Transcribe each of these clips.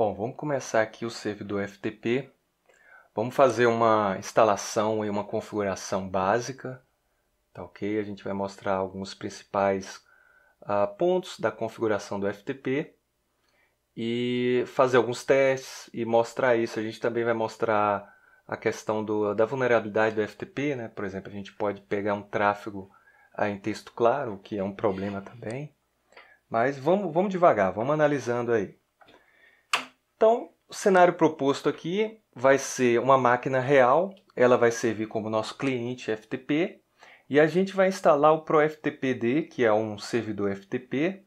Bom, vamos começar aqui o servidor FTP. Vamos fazer uma instalação e uma configuração básica, tá ok? A gente vai mostrar alguns principais uh, pontos da configuração do FTP e fazer alguns testes e mostrar isso. A gente também vai mostrar a questão do, da vulnerabilidade do FTP, né? Por exemplo, a gente pode pegar um tráfego uh, em texto claro, que é um problema também. Mas vamos, vamos devagar, vamos analisando aí. Então, o cenário proposto aqui vai ser uma máquina real, ela vai servir como nosso cliente FTP, e a gente vai instalar o ProFTPD, que é um servidor FTP.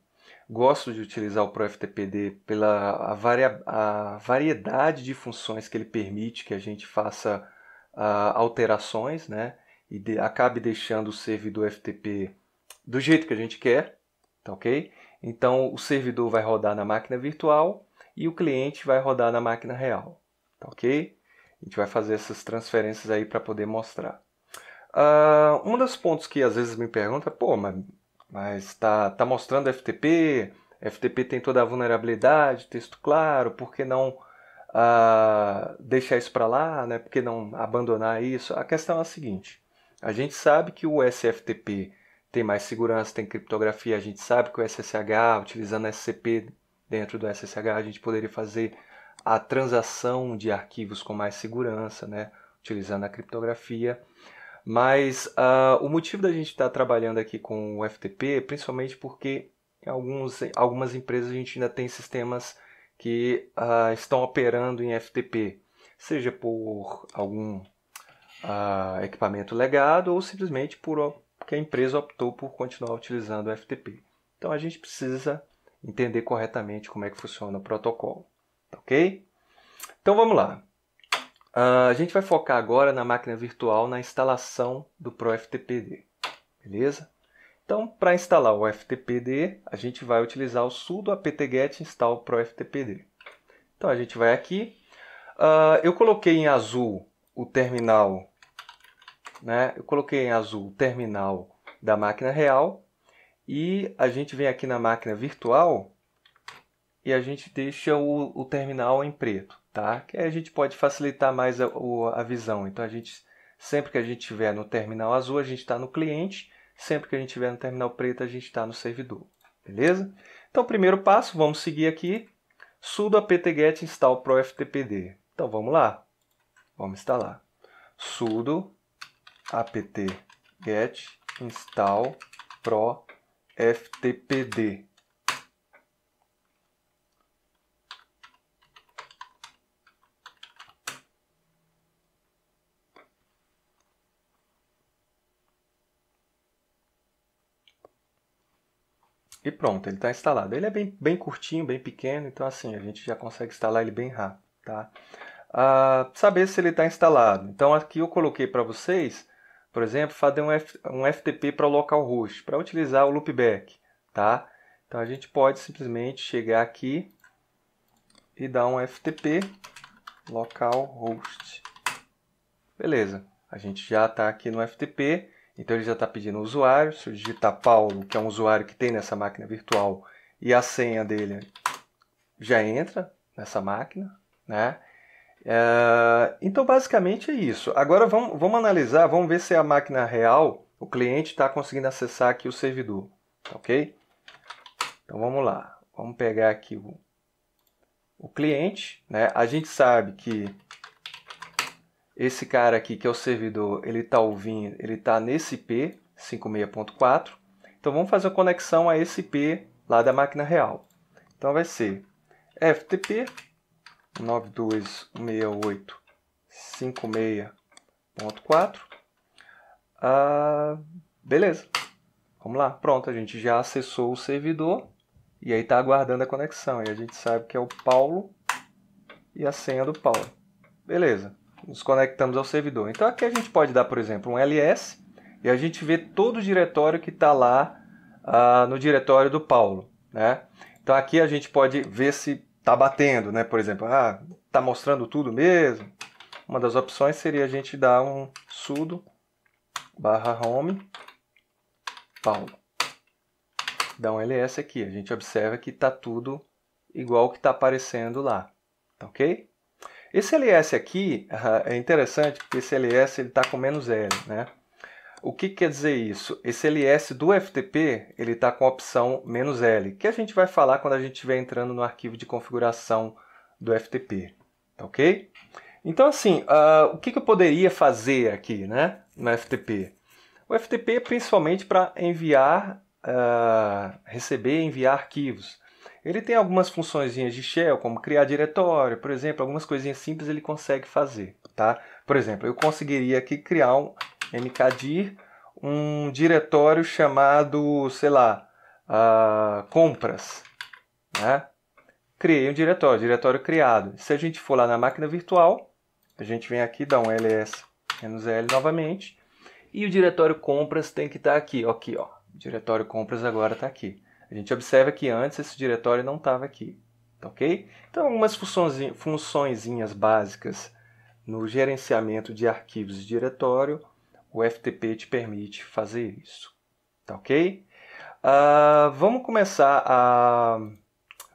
Gosto de utilizar o ProFTPD pela a, varia, a variedade de funções que ele permite que a gente faça a, ah, alterações, né? E de, acabe deixando o servidor FTP do jeito que a gente quer, tá ok? Então, o servidor vai rodar na máquina virtual, e o cliente vai rodar na máquina real, tá ok? A gente vai fazer essas transferências aí para poder mostrar. Uh, um dos pontos que às vezes me pergunta, pô, mas, mas tá, tá mostrando FTP, FTP tem toda a vulnerabilidade, texto claro, por que não uh, deixar isso para lá, né? por que não abandonar isso? A questão é a seguinte, a gente sabe que o SFTP tem mais segurança, tem criptografia, a gente sabe que o SSH, utilizando SCP, dentro do SSH, a gente poderia fazer a transação de arquivos com mais segurança, né? utilizando a criptografia. Mas uh, o motivo da gente estar tá trabalhando aqui com o FTP, é principalmente porque em alguns, algumas empresas a gente ainda tem sistemas que uh, estão operando em FTP, seja por algum uh, equipamento legado ou simplesmente por, porque a empresa optou por continuar utilizando o FTP. Então a gente precisa entender corretamente como é que funciona o protocolo, tá ok? Então vamos lá. Uh, a gente vai focar agora na máquina virtual na instalação do ProFTPD, beleza? Então, para instalar o FTPD, a gente vai utilizar o sudo apt-get install ProFTPD. Então a gente vai aqui. Uh, eu coloquei em azul o terminal, né? Eu coloquei em azul o terminal da máquina real e a gente vem aqui na máquina virtual e a gente deixa o, o terminal em preto, tá? Que a gente pode facilitar mais a, a visão. Então a gente sempre que a gente estiver no terminal azul a gente está no cliente, sempre que a gente estiver no terminal preto a gente está no servidor, beleza? Então primeiro passo, vamos seguir aqui sudo apt-get install proftpd. Então vamos lá, vamos instalar sudo apt-get install pro FTPD. E pronto, ele está instalado. Ele é bem, bem curtinho, bem pequeno, então assim, a gente já consegue instalar ele bem rápido, tá? Ah, saber se ele está instalado. Então aqui eu coloquei para vocês por exemplo, fazer um, F, um FTP para o localhost, para utilizar o loopback, tá? Então a gente pode simplesmente chegar aqui e dar um FTP localhost. Beleza, a gente já está aqui no FTP, então ele já está pedindo o usuário. Se eu digitar Paulo, que é um usuário que tem nessa máquina virtual, e a senha dele já entra nessa máquina, né? É, então, basicamente é isso. Agora vamos, vamos analisar, vamos ver se a máquina real, o cliente está conseguindo acessar aqui o servidor, ok? Então vamos lá, vamos pegar aqui o, o cliente, né? A gente sabe que esse cara aqui, que é o servidor, ele está ouvindo, ele está nesse IP 56.4. Então vamos fazer uma conexão a esse IP lá da máquina real. Então vai ser FTP 926856.4. Ah, beleza. Vamos lá. Pronto, a gente já acessou o servidor e aí está aguardando a conexão. E a gente sabe que é o Paulo e a senha do Paulo. Beleza. Nos conectamos ao servidor. Então aqui a gente pode dar, por exemplo, um ls e a gente vê todo o diretório que está lá ah, no diretório do Paulo. Né? Então aqui a gente pode ver se tá batendo, né? Por exemplo, ah, tá mostrando tudo mesmo. Uma das opções seria a gente dar um sudo barra home Paulo. Dá um ls aqui. A gente observa que tá tudo igual que tá aparecendo lá, tá ok? Esse ls aqui ah, é interessante porque esse ls ele está com menos "l", né? O que quer dizer isso? Esse LS do FTP ele está com a opção "-l", que a gente vai falar quando a gente estiver entrando no arquivo de configuração do FTP, tá ok? Então assim, uh, o que, que eu poderia fazer aqui, né, no FTP? O FTP é principalmente para enviar, uh, receber e enviar arquivos. Ele tem algumas funções de shell, como criar diretório, por exemplo, algumas coisinhas simples ele consegue fazer, tá? Por exemplo, eu conseguiria aqui criar um, MKDIR, um diretório chamado, sei lá, uh, compras. Né? Criei um diretório, diretório criado. Se a gente for lá na máquina virtual, a gente vem aqui, dá um ls-l novamente, e o diretório compras tem que estar tá aqui, ó, aqui, ó. O diretório compras agora está aqui. A gente observa que antes esse diretório não estava aqui, tá ok? Então, algumas funçõezinhas básicas no gerenciamento de arquivos de diretório, o FTP te permite fazer isso, tá ok? Uh, vamos começar a...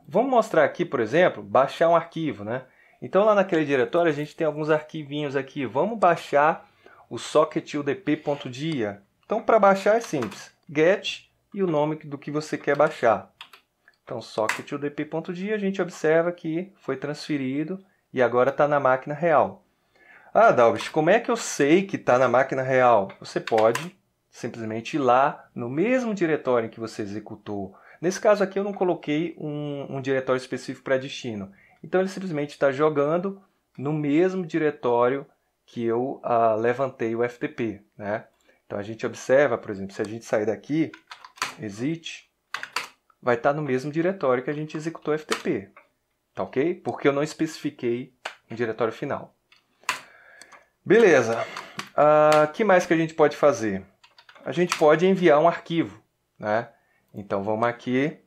Vamos mostrar aqui, por exemplo, baixar um arquivo, né? Então lá naquele diretório a gente tem alguns arquivinhos aqui. Vamos baixar o socket udp.dia. Então para baixar é simples, get e o nome do que você quer baixar. Então socket udp.dia, a gente observa que foi transferido e agora está na máquina real. Ah, Dalvis, como é que eu sei que está na máquina real? Você pode simplesmente ir lá no mesmo diretório em que você executou. Nesse caso aqui eu não coloquei um, um diretório específico para destino. Então ele simplesmente está jogando no mesmo diretório que eu ah, levantei o FTP. Né? Então a gente observa, por exemplo, se a gente sair daqui, exit, vai estar tá no mesmo diretório que a gente executou o FTP. Tá ok? Porque eu não especifiquei um diretório final. Beleza. O uh, ah, que mais que a gente pode fazer? A gente pode enviar um arquivo, né? Então vamos aqui.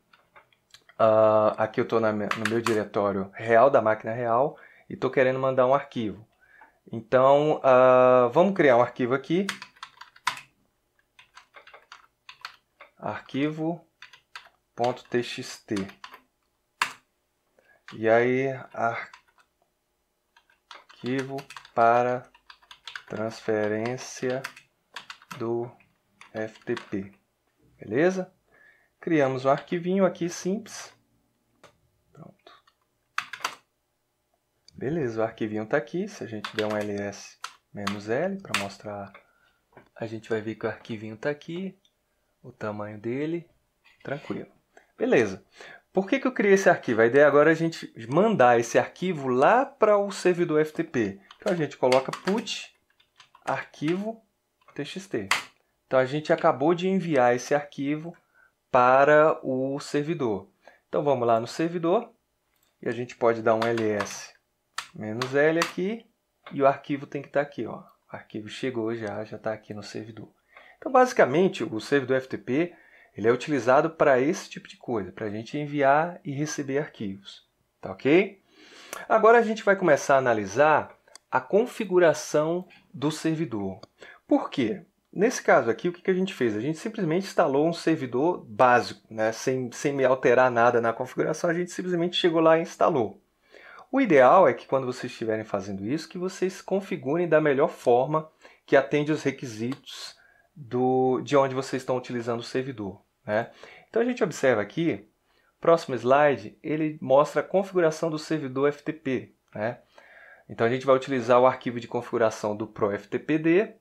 Uh, aqui eu estou no meu diretório real da máquina real e estou querendo mandar um arquivo. Então uh, vamos criar um arquivo aqui. Arquivo.txt. E aí arquivo para transferência do FTP. Beleza? Criamos um arquivinho aqui simples. Pronto. Beleza, o arquivinho está aqui. Se a gente der um ls-l para mostrar, a gente vai ver que o arquivinho está aqui, o tamanho dele, tranquilo. Beleza. Por que, que eu criei esse arquivo? A ideia agora é a gente mandar esse arquivo lá para o servidor FTP. Então a gente coloca put arquivo txt. Então a gente acabou de enviar esse arquivo para o servidor. Então vamos lá no servidor e a gente pode dar um ls "-l", aqui e o arquivo tem que estar tá aqui. Ó. O arquivo chegou já, já está aqui no servidor. Então basicamente o servidor FTP ele é utilizado para esse tipo de coisa, para a gente enviar e receber arquivos. Tá ok? Agora a gente vai começar a analisar a configuração do servidor. Por quê? Nesse caso aqui, o que a gente fez? A gente simplesmente instalou um servidor básico, né? sem, sem me alterar nada na configuração, a gente simplesmente chegou lá e instalou. O ideal é que quando vocês estiverem fazendo isso, que vocês configurem da melhor forma que atende os requisitos do, de onde vocês estão utilizando o servidor. Né? Então a gente observa aqui, próximo slide, ele mostra a configuração do servidor FTP. Né? Então a gente vai utilizar o arquivo de configuração do ProFTPD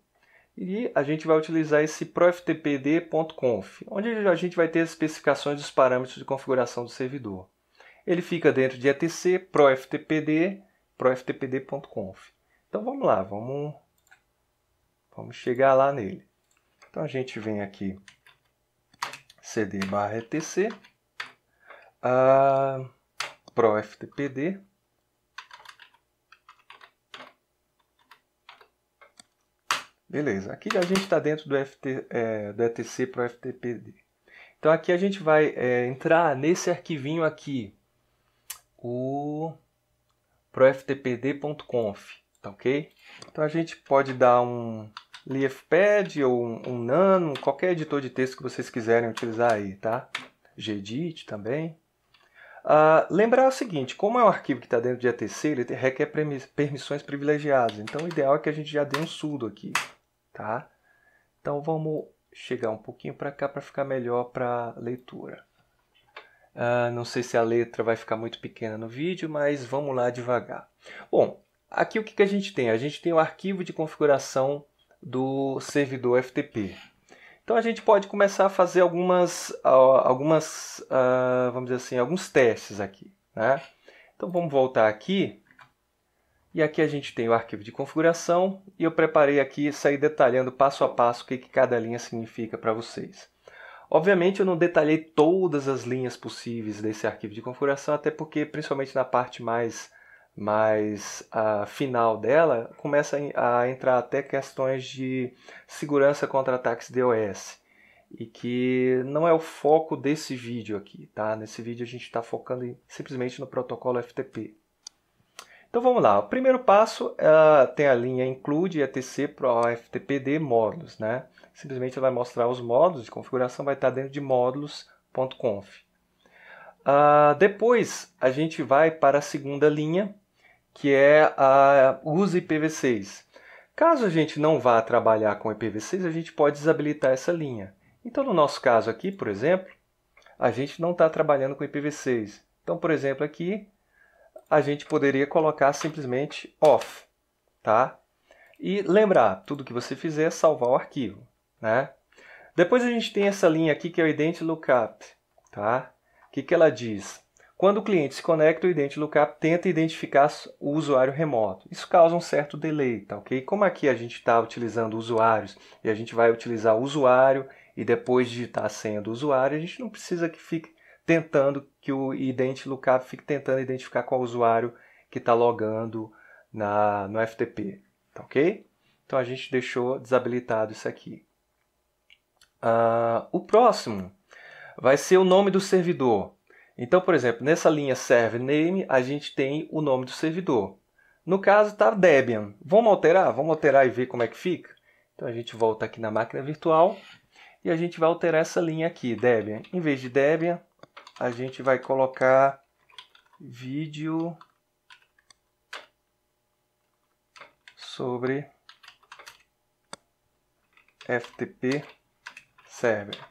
e a gente vai utilizar esse proftpd.conf, onde a gente vai ter as especificações dos parâmetros de configuração do servidor. Ele fica dentro de etc proftpd proftpd.conf. Então vamos lá, vamos vamos chegar lá nele. Então a gente vem aqui cd/etc uh, ah, proftpd Beleza, aqui a gente está dentro do, FT, é, do ETC para o FTPD. Então aqui a gente vai é, entrar nesse arquivinho aqui, o proftpd.conf, tá ok? Então a gente pode dar um liefpad ou um, um nano, qualquer editor de texto que vocês quiserem utilizar aí, tá? Gedit também. Uh, lembrar o seguinte, como é um arquivo que está dentro de ETC, ele requer permissões privilegiadas, então o ideal é que a gente já dê um sudo aqui tá? Então vamos chegar um pouquinho para cá para ficar melhor para leitura. Ah, não sei se a letra vai ficar muito pequena no vídeo, mas vamos lá devagar. Bom, aqui o que, que a gente tem? A gente tem o arquivo de configuração do servidor FTP. Então a gente pode começar a fazer algumas, algumas ah, vamos dizer assim, alguns testes aqui. Né? Então vamos voltar aqui e aqui a gente tem o arquivo de configuração e eu preparei aqui e saí detalhando passo a passo o que, que cada linha significa para vocês. Obviamente eu não detalhei todas as linhas possíveis desse arquivo de configuração, até porque principalmente na parte mais, mais uh, final dela começa a entrar até questões de segurança contra ataques DOS e que não é o foco desse vídeo aqui, tá? Nesse vídeo a gente está focando simplesmente no protocolo FTP. Então vamos lá. O primeiro passo é tem a linha include etc o FTPD módulos, né? Simplesmente vai mostrar os módulos de configuração, vai estar dentro de módulos.conf. Uh, ah, depois a gente vai para a segunda linha, que é a use IPv6. Caso a gente não vá trabalhar com IPv6, a gente pode desabilitar essa linha. Então, no nosso caso aqui, por exemplo, a gente não está trabalhando com IPv6. Então, por exemplo, aqui a gente poderia colocar simplesmente off, tá? E lembrar, tudo que você fizer é salvar o arquivo, né? Depois a gente tem essa linha aqui que é o ident lookup, tá? O que, que ela diz? Quando o cliente se conecta, o ident lookup tenta identificar o usuário remoto. Isso causa um certo delay, tá ok? Como aqui a gente está utilizando usuários e a gente vai utilizar o usuário e depois digitar a senha do usuário, a gente não precisa que fique tentando que o identificar, fique tentando identificar qual usuário que está logando na, no FTP, tá ok? Então a gente deixou desabilitado isso aqui. Uh, o próximo vai ser o nome do servidor. Então, por exemplo, nessa linha server name, a gente tem o nome do servidor. No caso, está Debian. Vamos alterar? Vamos alterar e ver como é que fica? Então, a gente volta aqui na máquina virtual e a gente vai alterar essa linha aqui, Debian. Em vez de Debian, a gente vai colocar vídeo sobre FTP Server.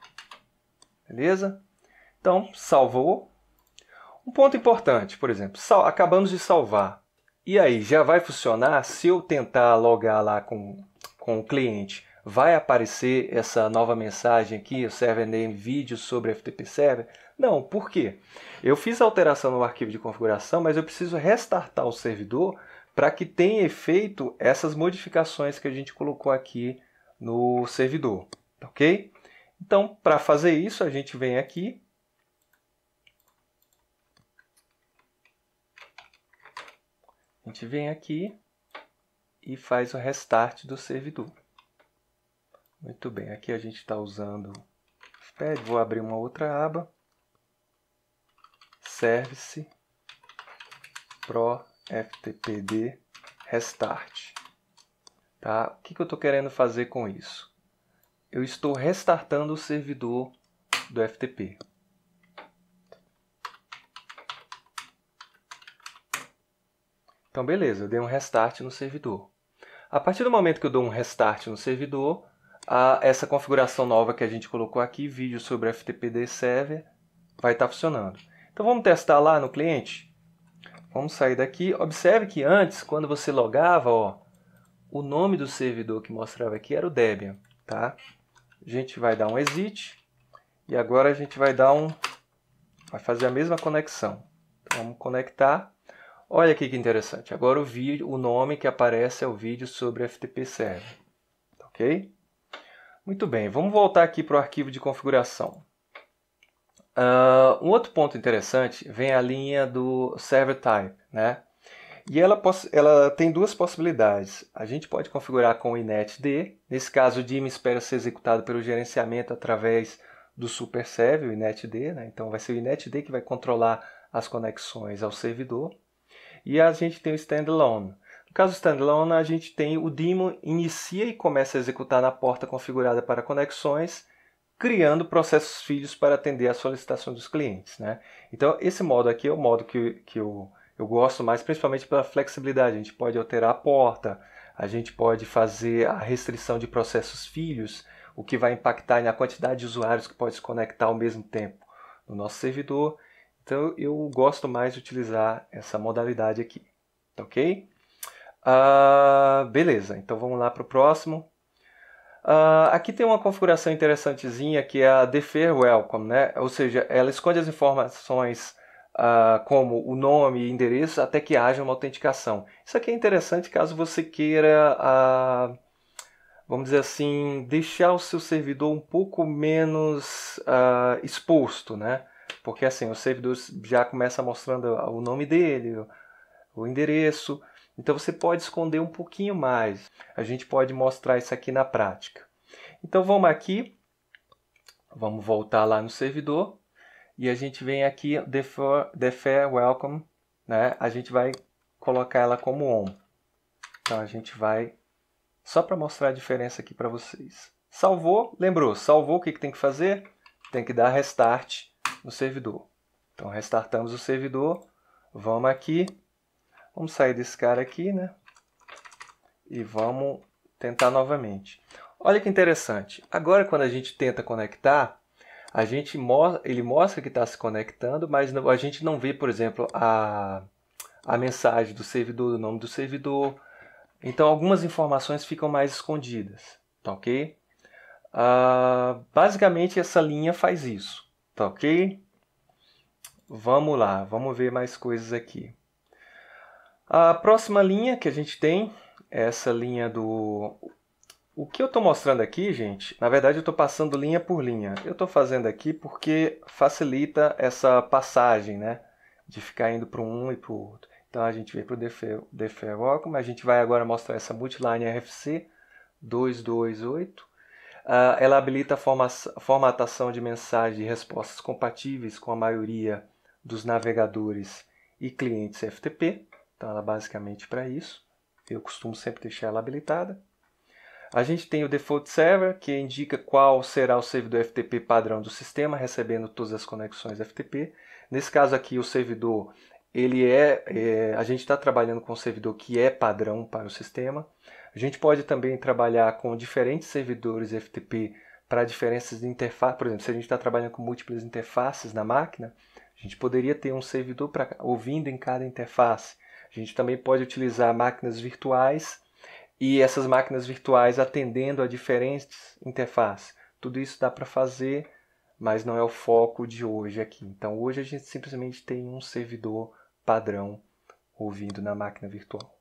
Beleza? Então, salvou. Um ponto importante, por exemplo, acabamos de salvar. E aí, já vai funcionar se eu tentar logar lá com, com o cliente vai aparecer essa nova mensagem aqui, o server name vídeo sobre FTP server? Não, por quê? Eu fiz a alteração no arquivo de configuração, mas eu preciso restartar o servidor para que tenha efeito essas modificações que a gente colocou aqui no servidor, tá ok? Então, para fazer isso, a gente vem aqui A gente vem aqui e faz o restart do servidor. Muito bem, aqui a gente está usando Fed, Vou abrir uma outra aba. Service Pro FTPD Restart. Tá? O que, que eu estou querendo fazer com isso? Eu estou restartando o servidor do FTP. Então, beleza, eu dei um restart no servidor. A partir do momento que eu dou um restart no servidor, a essa configuração nova que a gente colocou aqui, vídeo sobre FTPD Server, vai estar tá funcionando. Então vamos testar lá no cliente? Vamos sair daqui. Observe que antes, quando você logava, ó, o nome do servidor que mostrava aqui era o Debian. Tá? A gente vai dar um exit e agora a gente vai dar um... vai fazer a mesma conexão. Então, vamos conectar. Olha aqui que interessante. Agora o, vídeo, o nome que aparece é o vídeo sobre FTP Server. Ok? Muito bem, vamos voltar aqui para o arquivo de configuração. Uh, um outro ponto interessante vem a linha do server type, né? E ela, ela tem duas possibilidades. A gente pode configurar com o inetd, nesse caso o DIM espera ser executado pelo gerenciamento através do superserve, o inetd, né? então vai ser o inetd que vai controlar as conexões ao servidor. E a gente tem o standalone, no caso standalone, a gente tem o daemon inicia e começa a executar na porta configurada para conexões, criando processos filhos para atender a solicitação dos clientes. Né? Então, esse modo aqui é o modo que, que eu, eu gosto mais, principalmente pela flexibilidade. A gente pode alterar a porta, a gente pode fazer a restrição de processos filhos, o que vai impactar na quantidade de usuários que pode se conectar ao mesmo tempo no nosso servidor. Então, eu gosto mais de utilizar essa modalidade aqui, ok? Ah, beleza, então vamos lá para o próximo. Uh, aqui tem uma configuração interessantezinha que é a Defer Welcome, né? ou seja, ela esconde as informações uh, como o nome e endereço até que haja uma autenticação. Isso aqui é interessante caso você queira, vamos dizer assim, deixar o seu servidor um pouco menos exposto, né? porque assim, o servidor já começa mostrando o nome dele, o endereço, então você pode esconder um pouquinho mais. A gente pode mostrar isso aqui na prática. Então vamos aqui, vamos voltar lá no servidor e a gente vem aqui defer, defer welcome, né? A gente vai colocar ela como on. Então a gente vai só para mostrar a diferença aqui para vocês. Salvou, lembrou? Salvou, o que, que tem que fazer? Tem que dar restart no servidor. Então restartamos o servidor, vamos aqui, Vamos sair desse cara aqui, né? E vamos tentar novamente. Olha que interessante. Agora, quando a gente tenta conectar, a gente mo ele mostra que está se conectando, mas a gente não vê, por exemplo, a, a mensagem do servidor, o nome do servidor. Então, algumas informações ficam mais escondidas, tá ok? Uh, basicamente, essa linha faz isso, tá ok? Vamos lá, vamos ver mais coisas aqui. A próxima linha que a gente tem é essa linha do... O que eu estou mostrando aqui, gente, na verdade eu estou passando linha por linha. Eu estou fazendo aqui porque facilita essa passagem, né? De ficar indo para um e para o outro. Então a gente veio para o Defer Welcome, a gente vai agora mostrar essa multiline RFC 228. Uh, ela habilita a formatação de mensagem e respostas compatíveis com a maioria dos navegadores e clientes FTP. Então ela é basicamente para isso. Eu costumo sempre deixar ela habilitada. A gente tem o default server, que indica qual será o servidor FTP padrão do sistema, recebendo todas as conexões FTP. Nesse caso aqui, o servidor, ele é, é a gente está trabalhando com um servidor que é padrão para o sistema. A gente pode também trabalhar com diferentes servidores FTP para diferenças de interface. Por exemplo, se a gente está trabalhando com múltiplas interfaces na máquina, a gente poderia ter um servidor para ouvindo em cada interface a gente também pode utilizar máquinas virtuais e essas máquinas virtuais atendendo a diferentes interfaces. Tudo isso dá para fazer, mas não é o foco de hoje aqui. Então hoje a gente simplesmente tem um servidor padrão ouvindo na máquina virtual.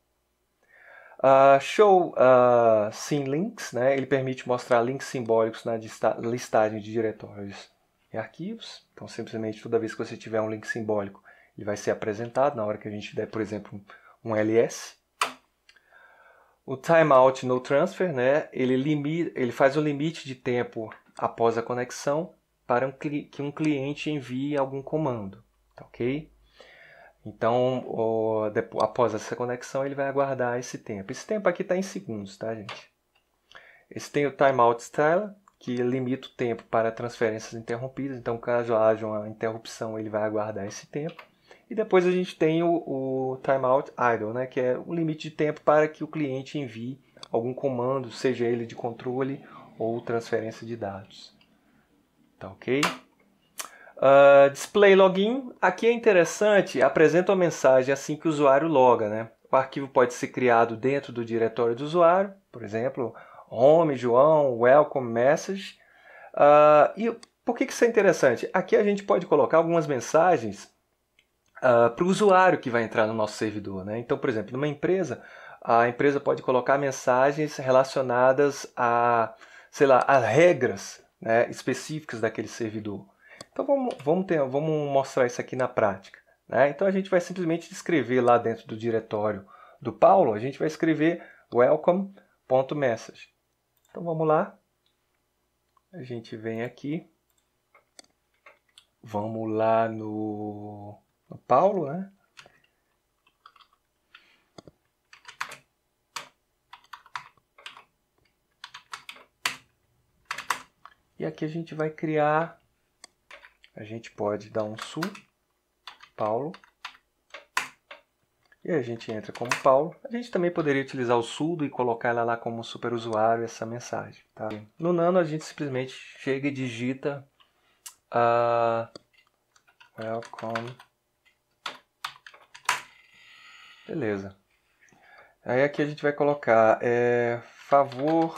Uh, show uh, links né? ele permite mostrar links simbólicos na listagem de diretórios e arquivos. Então, simplesmente, toda vez que você tiver um link simbólico, e vai ser apresentado na hora que a gente der, por exemplo, um LS. O timeout no transfer, né, ele, limita, ele faz o limite de tempo após a conexão para um, que um cliente envie algum comando, tá ok? Então, o, depois, após essa conexão, ele vai aguardar esse tempo. Esse tempo aqui está em segundos, tá, gente? Esse tem o timeout style, que limita o tempo para transferências interrompidas. Então, caso haja uma interrupção, ele vai aguardar esse tempo. E depois a gente tem o, o timeout idle, né, que é o limite de tempo para que o cliente envie algum comando, seja ele de controle ou transferência de dados. Tá ok? Uh, display login, aqui é interessante, apresenta uma mensagem assim que o usuário loga. Né? O arquivo pode ser criado dentro do diretório do usuário, por exemplo, home, João, welcome message. Uh, e por que, que isso é interessante? Aqui a gente pode colocar algumas mensagens uh, ah, para o usuário que vai entrar no nosso servidor. Né? Então, por exemplo, numa empresa, a empresa pode colocar mensagens relacionadas a, sei lá, a regras né, específicas daquele servidor. Então vamos, vamos, ter, vamos mostrar isso aqui na prática. Né? Então a gente vai simplesmente escrever lá dentro do diretório do Paulo, a gente vai escrever welcome.message. Então vamos lá. A gente vem aqui. Vamos lá no o Paulo, né? E aqui a gente vai criar, a gente pode dar um sul, Paulo, e a gente entra como Paulo. A gente também poderia utilizar o sudo e colocar ela lá como superusuário, essa mensagem. Tá? No Nano, a gente simplesmente chega e digita uh, Welcome Beleza. Aí aqui a gente vai colocar é, favor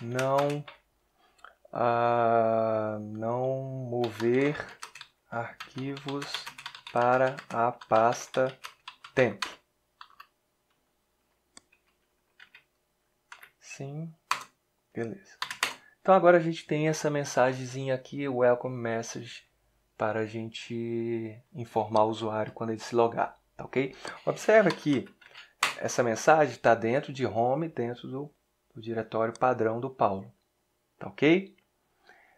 não a, não mover arquivos para a pasta temp. Sim, beleza. Então agora a gente tem essa mensagenzinha aqui, welcome message, para a gente informar o usuário quando ele se logar. Tá ok? Observa que essa mensagem está dentro de home, dentro do, do, diretório padrão do Paulo, tá ok?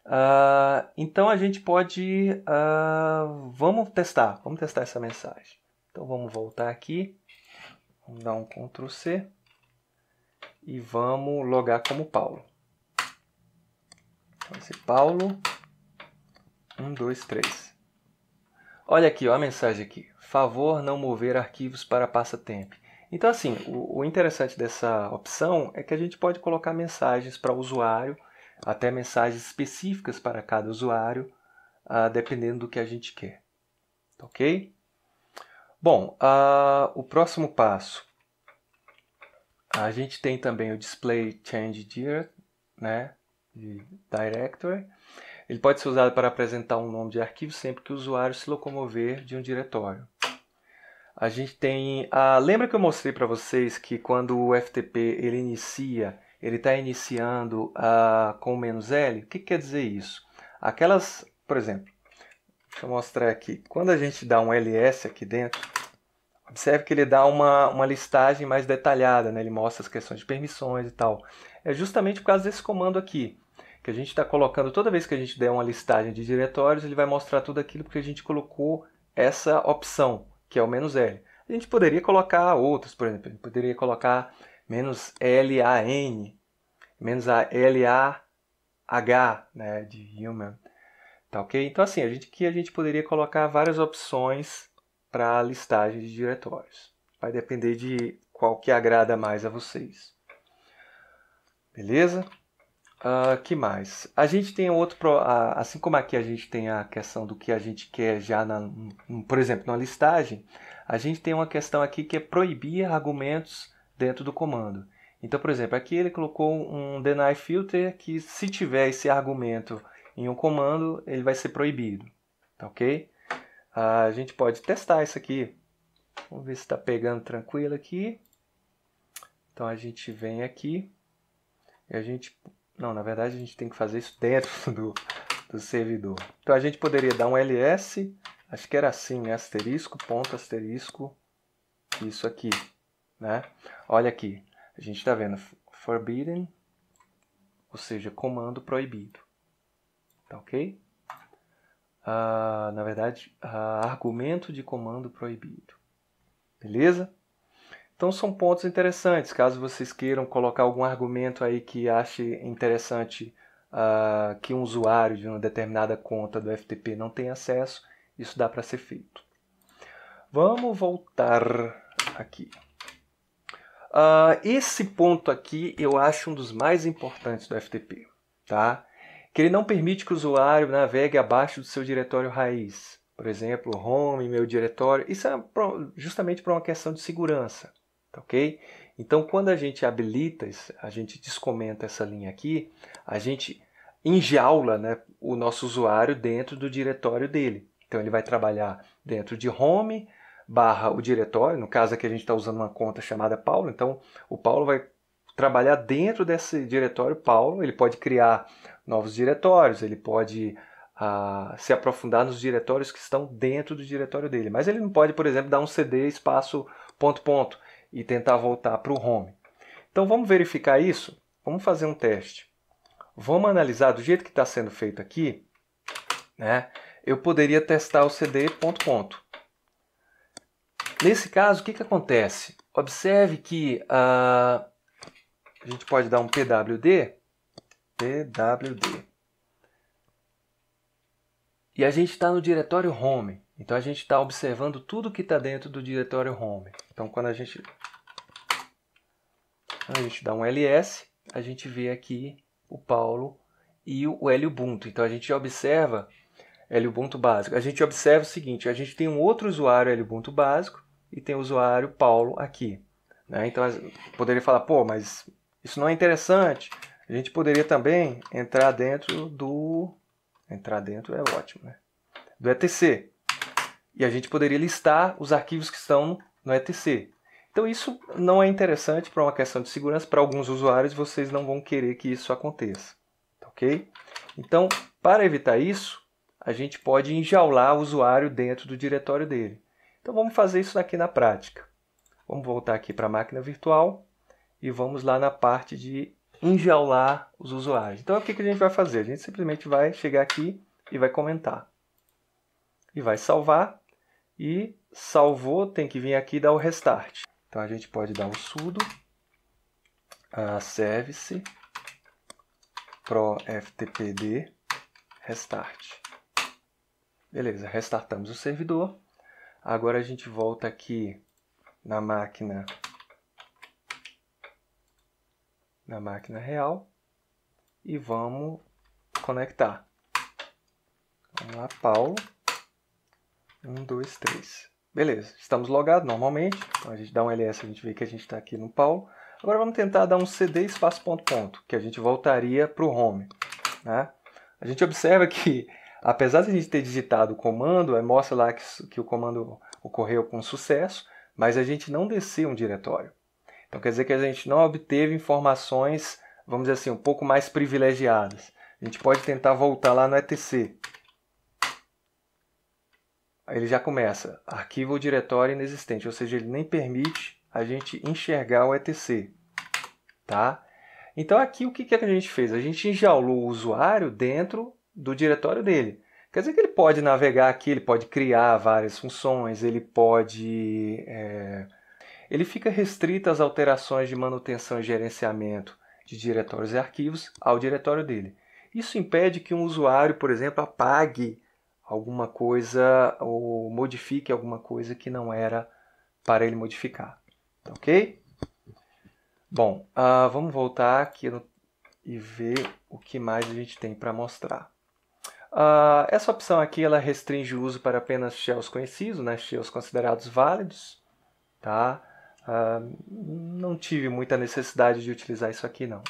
Uh, então a gente pode, uh, vamos testar, vamos testar essa mensagem. Então vamos voltar aqui, vamos dar um Ctrl C e vamos logar como Paulo. Então, ser Paulo, um dois três. Olha aqui, ó, a mensagem aqui. Favor não mover arquivos para passatempo. Então, assim, o, o interessante dessa opção é que a gente pode colocar mensagens para o usuário, até mensagens específicas para cada usuário, uh, dependendo do que a gente quer. Tá ok? Bom, uh, o próximo passo. A gente tem também o display change dir, né, directory. Ele pode ser usado para apresentar um nome de arquivo sempre que o usuário se locomover de um diretório. A gente tem a... lembra que eu mostrei para vocês que quando o FTP ele inicia, ele está iniciando a... com menos "-l"? O que, que quer dizer isso? Aquelas, por exemplo, deixa eu mostrar aqui. Quando a gente dá um ls aqui dentro, observe que ele dá uma, uma listagem mais detalhada, né? ele mostra as questões de permissões e tal. É justamente por causa desse comando aqui que a gente está colocando, toda vez que a gente der uma listagem de diretórios, ele vai mostrar tudo aquilo porque a gente colocou essa opção, que é o menos "-l". A gente poderia colocar outros, por exemplo, poderia colocar menos "-lan", menos a "-lah", né, de human, tá ok? Então assim, a gente que a gente poderia colocar várias opções para a listagem de diretórios. Vai depender de qual que agrada mais a vocês. Beleza? Ah, que mais? A gente tem outro, assim como aqui a gente tem a questão do que a gente quer já, na, por exemplo, na listagem, a gente tem uma questão aqui que é proibir argumentos dentro do comando. Então, por exemplo, aqui ele colocou um deny filter que se tiver esse argumento em um comando, ele vai ser proibido, tá ok? Uh, a gente pode testar isso aqui. Vamos ver se está pegando tranquilo aqui. Então a gente vem aqui e a gente não, na verdade a gente tem que fazer isso dentro do, do servidor. Então a gente poderia dar um ls, acho que era assim, asterisco, ponto, asterisco, isso aqui, né? Olha aqui, a gente está vendo forbidden, ou seja, comando proibido, tá ok? Uh, na verdade, uh, argumento de comando proibido, beleza? Então são pontos interessantes, caso vocês queiram colocar algum argumento aí que ache interessante uh, que um usuário de uma determinada conta do FTP não tenha acesso, isso dá para ser feito. Vamos voltar aqui. Uh, esse ponto aqui eu acho um dos mais importantes do FTP, tá? Que ele não permite que o usuário navegue abaixo do seu diretório raiz. Por exemplo, home, meu diretório. Isso é justamente para uma questão de segurança tá ok? Então, quando a gente habilita, a gente descomenta essa linha aqui, a gente enjaula né, o nosso usuário dentro do diretório dele. Então, ele vai trabalhar dentro de home barra o diretório. No caso aqui, a gente está usando uma conta chamada Paulo. Então, o Paulo vai trabalhar dentro desse diretório Paulo. Ele pode criar novos diretórios, ele pode ah, se aprofundar nos diretórios que estão dentro do diretório dele. Mas ele não pode, por exemplo, dar um cd espaço ponto ponto e tentar voltar para o home. Então vamos verificar isso? Vamos fazer um teste. Vamos analisar do jeito que está sendo feito aqui, né? Eu poderia testar o CD ponto ponto. Nesse caso, o que, que acontece? Observe que uh, a gente pode dar um PWD, PWD. E a gente está no diretório home. Então a gente está observando tudo que está dentro do diretório home. Então quando a gente, a gente dá um ls, a gente vê aqui o Paulo e o Ubuntu. Então a gente observa Ubuntu básico. A gente observa o seguinte, a gente tem um outro usuário Ubuntu básico e tem o usuário Paulo aqui. Né? Então poderia falar, pô, mas isso não é interessante. A gente poderia também entrar dentro do... Entrar dentro é ótimo, né? Do ETC. E a gente poderia listar os arquivos que estão no ETC. Então isso não é interessante para uma questão de segurança. Para alguns usuários, vocês não vão querer que isso aconteça. Tá ok? Então, para evitar isso, a gente pode enjaular o usuário dentro do diretório dele. Então vamos fazer isso aqui na prática. Vamos voltar aqui para a máquina virtual e vamos lá na parte de enjaular os usuários. Então o que, que a gente vai fazer? A gente simplesmente vai chegar aqui e vai comentar. E vai salvar e salvou, tem que vir aqui e dar o restart. Então a gente pode dar o sudo a service pro ftpd restart. Beleza, restartamos o servidor. Agora a gente volta aqui na máquina na máquina real e vamos conectar. Vamos lá, Paulo. Um, dois, três. Beleza, estamos logados normalmente. Então a gente dá um ls, a gente vê que a gente está aqui no Paulo. Agora vamos tentar dar um cd espaço ponto ponto, que a gente voltaria para o home. Né? A gente observa que, apesar de a gente ter digitado o comando, é, mostra lá que, que o comando ocorreu com sucesso, mas a gente não desceu um diretório. Então quer dizer que a gente não obteve informações, vamos dizer assim, um pouco mais privilegiadas. A gente pode tentar voltar lá no etc. Aí ele já começa, arquivo ou diretório inexistente, ou seja, ele nem permite a gente enxergar o ETC, tá? Então aqui o que, é que a gente fez? A gente enjaulou o usuário dentro do diretório dele. Quer dizer que ele pode navegar aqui, ele pode criar várias funções, ele pode... É... Ele fica restrito às alterações de manutenção e gerenciamento de diretórios e arquivos ao diretório dele. Isso impede que um usuário, por exemplo, apague alguma coisa ou modifique alguma coisa que não era para ele modificar. Tá ok? Bom, uh, vamos voltar aqui no, e ver o que mais a gente tem para mostrar. Uh, essa opção aqui ela restringe o uso para apenas shells conhecidos, né? shells considerados válidos. Tá? Uh, não tive muita necessidade de utilizar isso aqui não.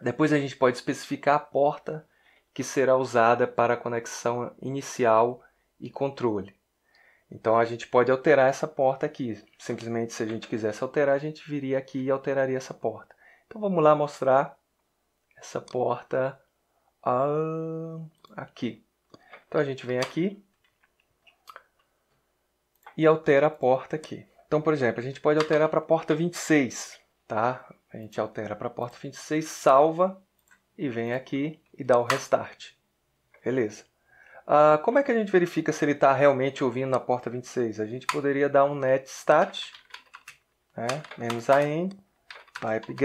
Depois a gente pode especificar a porta que será usada para a conexão inicial e controle. Então a gente pode alterar essa porta aqui. Simplesmente se a gente quisesse alterar, a gente viria aqui e alteraria essa porta. Então vamos lá mostrar essa porta ah, aqui. Então a gente vem aqui e altera a porta aqui. Então, por exemplo, a gente pode alterar para a porta 26, tá? A gente altera para a porta 26, salva e vem aqui e dá o restart. Beleza. Ah, como é que a gente verifica se ele está realmente ouvindo na porta 26? A gente poderia dar um netstat, né, menos "-an", pipe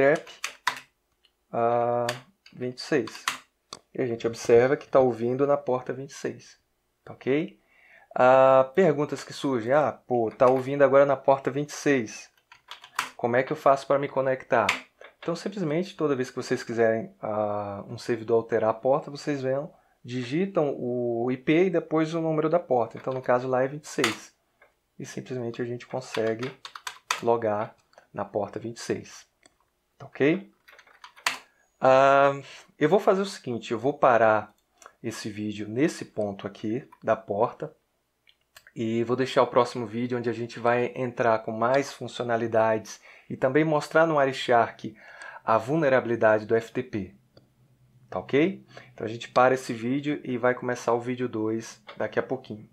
ah, 26. E a gente observa que está ouvindo na porta 26, tá ok? Ah, perguntas que surgem. Ah, pô, está ouvindo agora na porta 26. Como é que eu faço para me conectar? Então simplesmente toda vez que vocês quiserem uh, um servidor alterar a porta, vocês vêm digitam o IP e depois o número da porta. Então no caso lá é 26. E simplesmente a gente consegue logar na porta 26. Tá ok? Uh, eu vou fazer o seguinte, eu vou parar esse vídeo nesse ponto aqui da porta e vou deixar o próximo vídeo onde a gente vai entrar com mais funcionalidades e também mostrar no Wireshark a vulnerabilidade do FTP. Tá ok? Então a gente para esse vídeo e vai começar o vídeo 2 daqui a pouquinho.